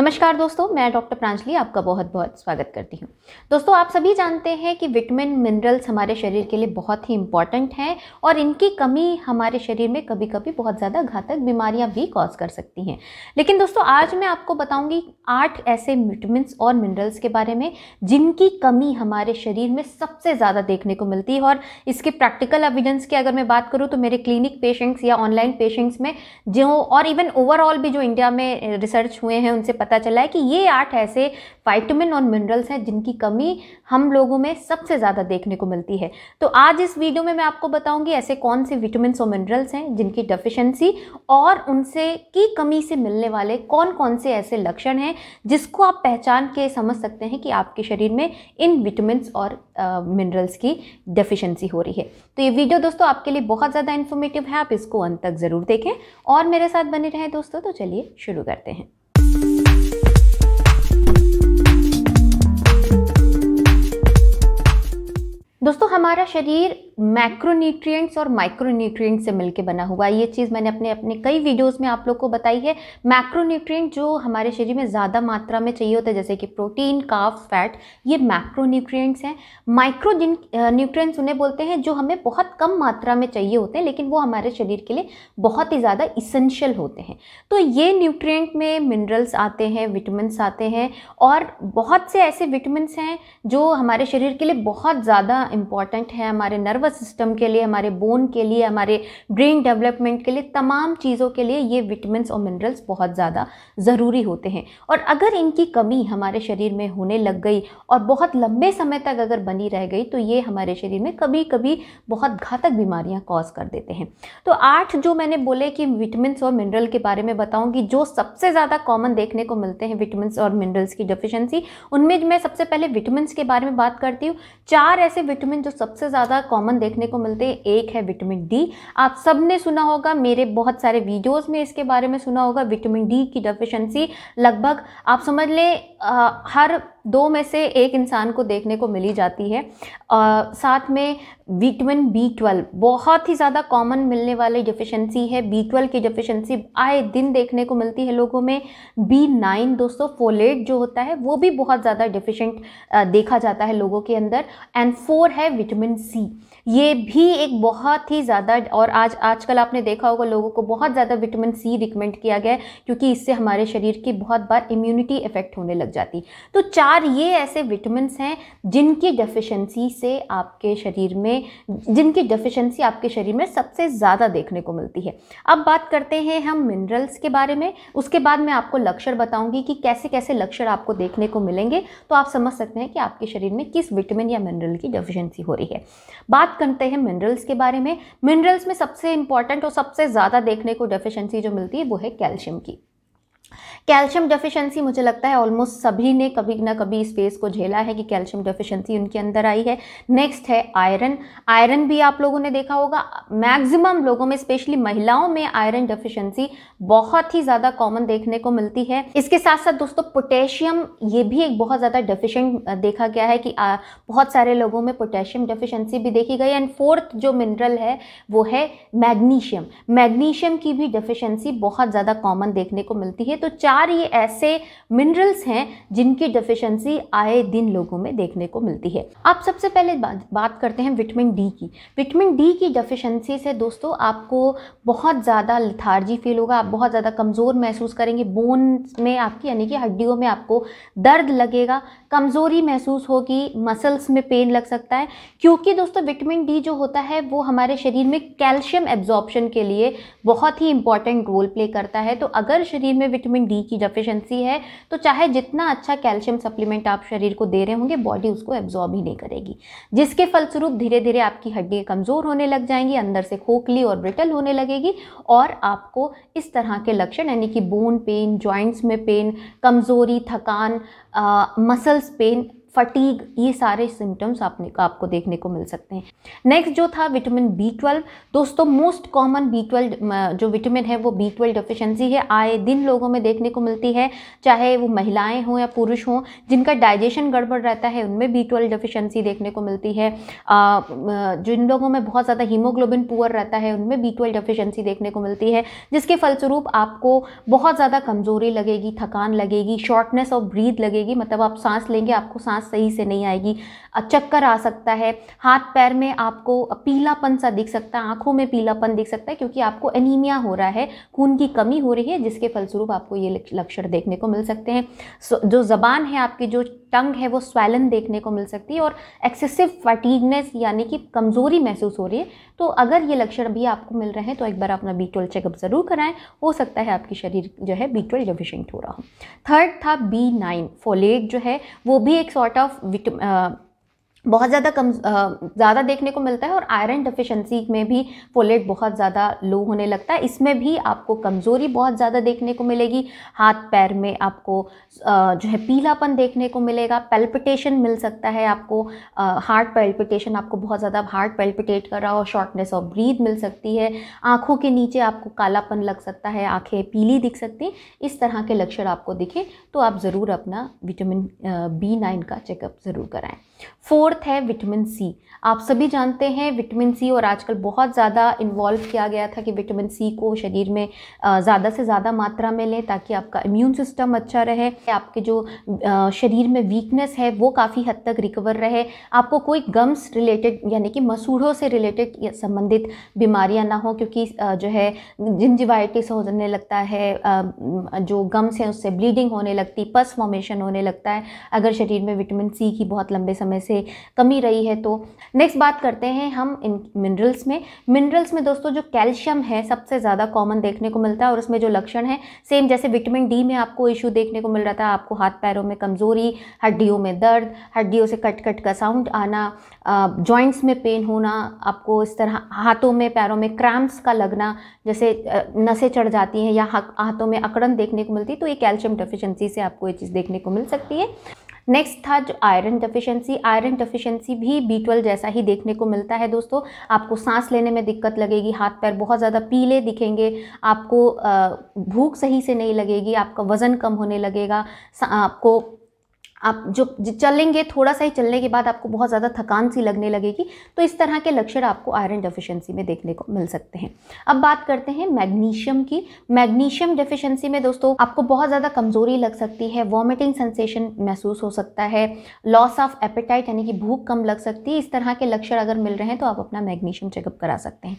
नमस्कार दोस्तों मैं डॉक्टर प्रांजलि आपका बहुत बहुत स्वागत करती हूँ दोस्तों आप सभी जानते हैं कि विटामिन मिनरल्स हमारे शरीर के लिए बहुत ही इंपॉर्टेंट हैं और इनकी कमी हमारे शरीर में कभी कभी बहुत ज़्यादा घातक बीमारियाँ भी कॉज कर सकती हैं लेकिन दोस्तों आज मैं आपको बताऊँगी आठ ऐसे विटामिन और मिनरल्स के बारे में जिनकी कमी हमारे शरीर में सबसे ज़्यादा देखने को मिलती है और इसके प्रैक्टिकल एविडेंस की अगर मैं बात करूँ तो मेरे क्लिनिक पेशेंट्स या ऑनलाइन पेशेंट्स में जो और इवन ओवरऑल भी जो इंडिया में रिसर्च हुए हैं उनसे पता चला है कि ये आठ ऐसे वाइटमिन और मिनरल्स हैं जिनकी कमी हम लोगों में सबसे ज़्यादा देखने को मिलती है तो आज इस वीडियो में मैं आपको बताऊंगी ऐसे कौन से विटामिन और मिनरल्स हैं जिनकी डेफिशिएंसी और उनसे की कमी से मिलने वाले कौन कौन से ऐसे लक्षण हैं जिसको आप पहचान के समझ सकते हैं कि आपके शरीर में इन विटामिन और मिनरल्स की डेफिशिएंसी हो रही है तो ये वीडियो दोस्तों आपके लिए बहुत ज़्यादा इन्फॉर्मेटिव है आप इसको अंत तक ज़रूर देखें और मेरे साथ बने रहें दोस्तों तो चलिए शुरू करते हैं हमारा शरीर मैक्रोन्यूट्रिएंट्स और माइक्रोन्यूट्रिएंट्स से मिलकर बना हुआ है ये चीज़ मैंने अपने अपने कई वीडियोस में आप लोग को बताई है मैक्रोन्यूट्रिएंट जो हमारे शरीर में ज़्यादा मात्रा में चाहिए होता है जैसे कि प्रोटीन काफ फैट ये मैक्रोन्यूट्रिएंट्स हैं माइक्रो न्यूट्रियट्स उन्हें बोलते हैं जो हमें बहुत कम मात्रा में चाहिए होते हैं लेकिन वो हमारे शरीर के लिए बहुत ही ज़्यादा इसेंशियल होते हैं तो ये न्यूट्रियट में मिनरल्स आते हैं विटमिनस आते हैं और बहुत से ऐसे विटमिनस हैं जो हमारे शरीर के लिए बहुत ज़्यादा इम्पॉर्टेंट इम्पॉर्टेंट है हमारे नर्वस सिस्टम के लिए हमारे बोन के लिए हमारे ब्रेन डेवलपमेंट के लिए तमाम चीज़ों के लिए ये विटामिन और मिनरल्स बहुत ज़्यादा ज़रूरी होते हैं और अगर इनकी कमी हमारे शरीर में होने लग गई और बहुत लंबे समय तक अगर बनी रह गई तो ये हमारे शरीर में कभी कभी बहुत घातक बीमारियाँ कॉज कर देते हैं तो आठ जो मैंने बोले कि विटामिन और मिनरल के बारे में बताऊँगी जो सबसे ज़्यादा कॉमन देखने को मिलते हैं विटामिन और मिनरल्स की डिफिशेंसी उनमें मैं सबसे पहले विटामिन के बारे में बात करती हूँ चार ऐसे विटामिन जो सबसे ज़्यादा कॉमन देखने को मिलते हैं एक है विटामिन डी आप सब ने सुना होगा मेरे बहुत सारे वीडियोस में इसके बारे में सुना होगा विटामिन डी की डेफिशिएंसी लगभग आप समझ लें हर दो में से एक इंसान को देखने को मिली जाती है आ, साथ में विटामिन बी ट्वेल्व बहुत ही ज़्यादा कॉमन मिलने वाली डिफिशेंसी है बी ट्वेल्व की डिफिशेंसी आए दिन देखने को मिलती है लोगों में बी नाइन दोस्तों फोलेट जो होता है वो भी बहुत ज़्यादा डिफिशेंट देखा जाता है लोगों के अंदर एंड फोर है विटामिन सी ये भी एक बहुत ही ज़्यादा और आज आजकल आपने देखा होगा लोगों को बहुत ज़्यादा विटामिन सी रिकमेंड किया गया है क्योंकि इससे हमारे शरीर की बहुत बार इम्यूनिटी इफेक्ट होने लग जाती तो चार चार ये ऐसे विटामिनस हैं जिनकी डेफिशिएंसी से आपके शरीर में जिनकी डेफिशिएंसी आपके शरीर में सबसे ज़्यादा देखने को मिलती है अब बात करते हैं हम मिनरल्स के बारे में उसके बाद मैं आपको लक्षण बताऊंगी कि कैसे कैसे लक्षण आपको देखने को मिलेंगे तो आप समझ सकते हैं कि आपके शरीर में किस विटामिन या मिनरल की डेफिशिएंसी हो रही है बात करते हैं मिनरल्स के बारे में मिनरल्स में सबसे इंपॉर्टेंट और सबसे ज़्यादा देखने को डेफिशिएंसी जो मिलती है वो है कैल्शियम की कैल्शियम डेफिशिएंसी मुझे लगता है ऑलमोस्ट सभी ने कभी ना कभी इस फेस को झेला है कि कैल्शियम डेफिशिएंसी उनके अंदर आई है नेक्स्ट है आयरन आयरन भी आप लोगों ने देखा होगा मैक्सिमम लोगों में स्पेशली महिलाओं में आयरन डेफिशिएंसी बहुत ही ज़्यादा कॉमन देखने को मिलती है इसके साथ साथ दोस्तों पोटेशियम ये भी एक बहुत ज़्यादा डेफिशेंट देखा गया है कि आ, बहुत सारे लोगों में पोटेशियम डेफिशेंसी भी देखी गई एंड फोर्थ जो मिनरल है वो है मैग्नीशियम मैग्नीशियम की भी डेफिशेंसी बहुत ज़्यादा कॉमन देखने को मिलती है तो चार ये ऐसे मिनरल्स हैं जिनकी डेफिशिएंसी आए दिन लोगों में देखने को मिलती है आप सबसे पहले बात करते हैं विटामिन डी की विटामिन डी की डेफिशिएंसी से दोस्तों आपको बहुत ज़्यादा लथार्जी फील होगा आप बहुत ज़्यादा कमज़ोर महसूस करेंगे बोन में आपकी यानी कि हड्डियों में आपको दर्द लगेगा कमज़ोरी महसूस होगी मसल्स में पेन लग सकता है क्योंकि दोस्तों विटामिन डी जो होता है वो हमारे शरीर में कैल्शियम एब्जॉर्बशन के लिए बहुत ही इंपॉर्टेंट रोल प्ले करता है तो अगर शरीर में विटामिन विटामिन डी की डेफिशिएंसी है तो चाहे जितना अच्छा कैल्शियम सप्लीमेंट आप शरीर को दे रहे होंगे बॉडी उसको एब्जॉर्ब ही नहीं करेगी जिसके फलस्वरूप धीरे धीरे आपकी हड्डी कमज़ोर होने लग जाएंगी अंदर से खोखली और ब्रिटल होने लगेगी और आपको इस तरह के लक्षण यानी कि बोन पेन ज्वाइंट्स में पेन कमज़ोरी थकान मसल्स पेन फटीग ये सारे सिम्टम्स आपने आपको देखने को मिल सकते हैं नेक्स्ट जो था विटामिन बी ट्वेल्व दोस्तों मोस्ट कॉमन बी ट्वेल्व जो विटामिन है वो बी ट्वेल्व डिफिशेंसी है आए दिन लोगों में देखने को मिलती है चाहे वो महिलाएं हों या पुरुष हों जिनका डाइजेशन गड़बड़ रहता है उनमें बी ट्वेल्व डिफिशेंसी देखने को मिलती है जिन लोगों में बहुत ज़्यादा हीमोग्लोबिन पुअर रहता है उनमें बी ट्वेल्व डिफिशेंसी देखने को मिलती है जिसके फलस्वरूप आपको बहुत ज़्यादा कमज़ोरी लगेगी थकान लगेगी शॉर्टनेस ऑफ ब्रीथ लगेगी मतलब आप सांस लेंगे आपको सांस सही से नहीं आएगी चक्कर आ सकता है हाथ पैर में आपको पीलापन सा दिख सकता है आँखों में पीलापन दिख सकता है क्योंकि आपको एनीमिया हो रहा है खून की कमी हो रही है जिसके फलस्वरूप आपको ये लक्षण देखने को मिल सकते हैं जो ज़बान है आपकी जो टंग है वो स्वेलन देखने को मिल सकती है और एक्सेसिव फटीगनेस यानी कि कमज़ोरी महसूस हो रही है तो अगर ये लक्षण भी आपको मिल रहे हैं तो एक बार अपना बी ट्वेल्व चेकअप ज़रूर कराएं हो सकता है आपकी शरीर जो है बी ट्वेल्व डिफिशेंट हो रहा हो थर्ड था बी नाइन फोलेट जो है वो भी एक sort sort of victim, uh, बहुत ज़्यादा कम ज़्यादा देखने को मिलता है और आयरन डिफिशेंसी में भी फोलेट बहुत ज़्यादा लो होने लगता है इसमें भी आपको कमज़ोरी बहुत ज़्यादा देखने को मिलेगी हाथ पैर में आपको जो है पीलापन देखने को मिलेगा पेल्पिटेशन मिल सकता है आपको हार्ट पेल्पिटेशन आपको बहुत ज़्यादा हार्ट पेल्पिटेट कर रहा हो शॉर्टनेस ऑफ ब्रीथ मिल सकती है आँखों के नीचे आपको कालापन लग सकता है आँखें पीली दिख सकती इस तरह के लक्षण आपको दिखें तो आप ज़रूर अपना विटामिन बी नाइन का चेकअप ज़रूर कराएँ फोर्थ है विटामिन सी आप सभी जानते हैं विटामिन सी और आजकल बहुत ज़्यादा इन्वॉल्व किया गया था कि विटामिन सी को शरीर में ज़्यादा से ज़्यादा मात्रा में लें ताकि आपका इम्यून सिस्टम अच्छा रहे आपके जो शरीर में वीकनेस है वो काफ़ी हद तक रिकवर रहे आपको कोई गम्स रिलेटेड यानी कि मसूढ़ों से रिलेटेड संबंधित बीमारियाँ ना हो क्योंकि जो है जिंजिवाइटिस होने लगता है जो गम्स हैं उससे ब्लीडिंग होने लगती पस फॉर्मेशन होने लगता है अगर शरीर में विटामिन सी की बहुत लंबे समय समय से कमी रही है तो नेक्स्ट बात करते हैं हम इन मिनरल्स में मिनरल्स में दोस्तों जो कैल्शियम है सबसे ज़्यादा कॉमन देखने को मिलता है और उसमें जो लक्षण है सेम जैसे विटामिन डी में आपको इशू देखने को मिल रहा था आपको हाथ पैरों में कमज़ोरी हड्डियों में दर्द हड्डियों से कट कट का साउंड आना जॉइंट्स में पेन होना आपको इस तरह हाथों में पैरों में क्रैम्प्स का लगना जैसे नसें चढ़ जाती हैं या हाथों में अकड़न देखने को मिलती है तो ये कैल्शियम डेफिशिएंसी से आपको ये चीज़ देखने को मिल सकती है नेक्स्ट था जो आयरन डेफिशिएंसी आयरन डेफिशिएंसी भी बी ट्वेल्व जैसा ही देखने को मिलता है दोस्तों आपको सांस लेने में दिक्कत लगेगी हाथ पैर बहुत ज़्यादा पीले दिखेंगे आपको भूख सही से नहीं लगेगी आपका वज़न कम होने लगेगा आपको आप जो चलेंगे थोड़ा सा ही चलने के बाद आपको बहुत ज़्यादा थकान सी लगने लगेगी तो इस तरह के लक्षण आपको आयरन डेफिशिएंसी में देखने को मिल सकते हैं अब बात करते हैं मैग्नीशियम की मैग्नीशियम डेफिशिएंसी में दोस्तों आपको बहुत ज़्यादा कमजोरी लग सकती है वॉमिटिंग सेंसेशन महसूस हो सकता है लॉस ऑफ एपेटाइट यानी कि भूख कम लग सकती है इस तरह के लक्षण अगर मिल रहे हैं तो आप अपना मैग्नीशियम चेकअप करा सकते हैं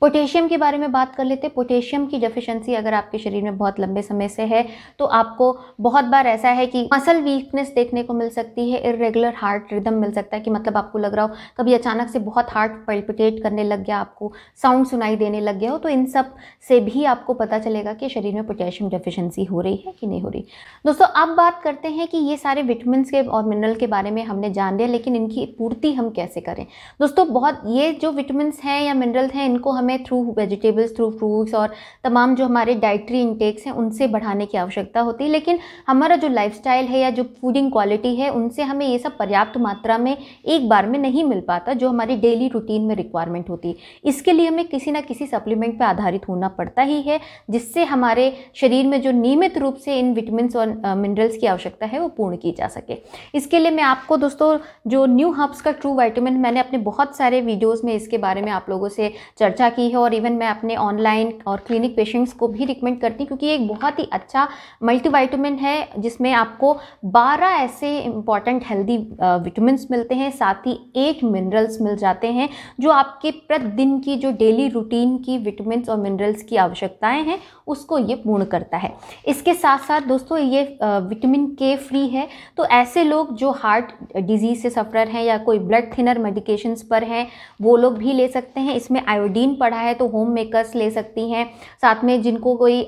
पोटेशियम के बारे में बात कर लेते हैं पोटेशियम की डेफिशेंसी अगर आपके शरीर में बहुत लंबे समय से है तो आपको बहुत बार ऐसा है कि मसल वीकनेस देखने को मिल सकती है इरेगुलर हार्ट रिदम मिल सकता है कि मतलब आपको लग रहा हो कभी अचानक से बहुत हार्ट पल्पिटेट करने लग गया आपको साउंड सुनाई देने लग गया हो तो इन सब से भी आपको पता चलेगा कि शरीर में पोटेशियम डेफिशिएंसी हो रही है कि नहीं हो रही दोस्तों अब बात करते हैं कि ये सारे विटमिन के और मिनरल के बारे में हमने जान लिया लेकिन इनकी पूर्ति हम कैसे करें दोस्तों बहुत ये जो विटामिन हैं या मिनरल हैं इनको हमें थ्रू वेजिटेबल्स थ्रू फ्रूट्स और तमाम जो हमारे डाइट्री इंटेक्स हैं उनसे बढ़ाने की आवश्यकता होती है लेकिन हमारा जो लाइफ है या जो फूडिंग क्वालिटी है उनसे हमें ये सब पर्याप्त मात्रा में एक बार में नहीं मिल पाता जो हमारी डेली रूटीन में रिक्वायरमेंट होती है इसके लिए हमें किसी ना किसी सप्लीमेंट पर आधारित होना पड़ता ही है जिससे हमारे शरीर में जो नियमित रूप से इन विटामिन और मिनरल्स की आवश्यकता है वो पूर्ण की जा सके इसके लिए मैं आपको दोस्तों जो न्यू हब्स का ट्रू वाइटामिन मैंने अपने बहुत सारे वीडियोस में इसके बारे में आप लोगों से चर्चा की है और इवन मैं अपने ऑनलाइन और क्लिनिक पेशेंट्स को भी रिकमेंड करती हूँ क्योंकि एक बहुत ही अच्छा मल्टीवाइटामिन है जिसमें आपको 12 ऐसे इंपॉर्टेंट हेल्दी विटामिन मिलते हैं साथ ही एट मिनरल्स मिल जाते हैं जो आपके प्रतिदिन की जो डेली रूटीन की विटामिन और मिनरल्स की आवश्यकताएं हैं उसको ये पूर्ण करता है इसके साथ साथ दोस्तों ये विटामिन के फ्री है तो ऐसे लोग जो हार्ट डिजीज़ से सफ़र हैं या कोई ब्लड थिनर मेडिकेशंस पर हैं वो लोग भी ले सकते हैं इसमें आयोडीन पड़ा है तो होम मेकर्स ले सकती हैं साथ में जिनको कोई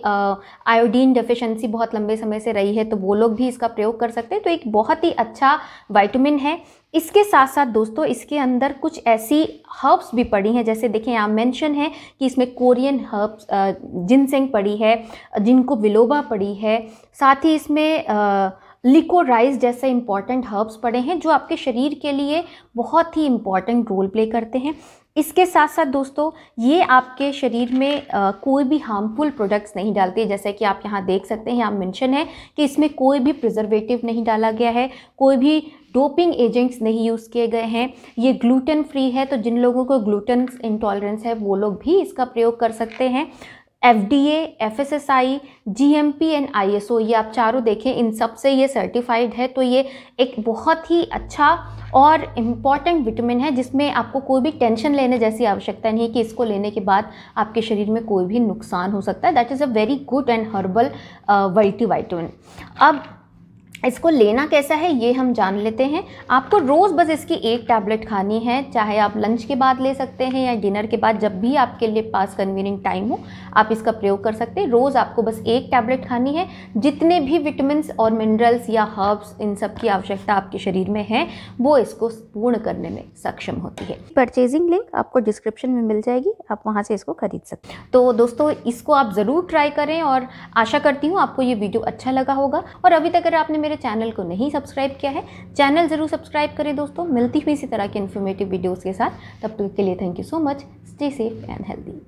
आयोडीन डिफिशेंसी बहुत लंबे समय से रही है तो वो लोग भी इसका प्रयोग कर सकते हैं तो एक बहुत ही अच्छा वाइटमिन है इसके साथ साथ दोस्तों इसके अंदर कुछ ऐसी हर्ब्स भी पड़ी हैं जैसे देखें यहाँ मेंशन है कि इसमें कोरियन हर्ब्स जिनसेंग पड़ी है जिनको विलोबा पड़ी है साथ ही इसमें आ, लिको राइस जैसे इंपॉर्टेंट हर्ब्स पड़े हैं जो आपके शरीर के लिए बहुत ही इम्पॉर्टेंट रोल प्ले करते हैं इसके साथ साथ दोस्तों ये आपके शरीर में आ, कोई भी हार्मफुल प्रोडक्ट्स नहीं डालते जैसे कि आप यहाँ देख सकते हैं यहाँ मेंशन है कि इसमें कोई भी प्रिजर्वेटिव नहीं डाला गया है कोई भी डोपिंग एजेंट्स नहीं यूज़ किए गए हैं ये ग्लूटेन फ्री है तो जिन लोगों को ग्लूटेन इंटॉलरेंस है वो लोग भी इसका प्रयोग कर सकते हैं F D A F S S I G M P and I S O ये आप चारों देखें इन सब से ये सर्टिफाइड है तो ये एक बहुत ही अच्छा और इम्पॉर्टेंट विटामिन है जिसमें आपको कोई भी टेंशन लेने जैसी आवश्यकता नहीं है कि इसको लेने के बाद आपके शरीर में कोई भी नुकसान हो सकता है that is a very good and herbal quality अब इसको लेना कैसा है ये हम जान लेते हैं आपको रोज़ बस इसकी एक टैबलेट खानी है चाहे आप लंच के बाद ले सकते हैं या डिनर के बाद जब भी आपके लिए पास कन्वीनियंट टाइम हो आप इसका प्रयोग कर सकते हैं रोज़ आपको बस एक टैबलेट खानी है जितने भी विटामिन और मिनरल्स या हर्ब्स इन सब की आवश्यकता आपके शरीर में है वो इसको पूर्ण करने में सक्षम होती है परचेजिंग लिंक आपको डिस्क्रिप्शन में मिल जाएगी आप वहाँ से इसको खरीद सकते हैं तो दोस्तों इसको आप ज़रूर ट्राई करें और आशा करती हूँ आपको ये वीडियो अच्छा लगा होगा और अभी तक अगर आपने मेरे मेरे चैनल को नहीं सब्सक्राइब किया है चैनल ज़रूर सब्सक्राइब करें दोस्तों मिलती हुई इसी तरह के इन्फॉर्मेटिव वीडियोज़ के साथ तब तक के लिए thank you so much stay safe and healthy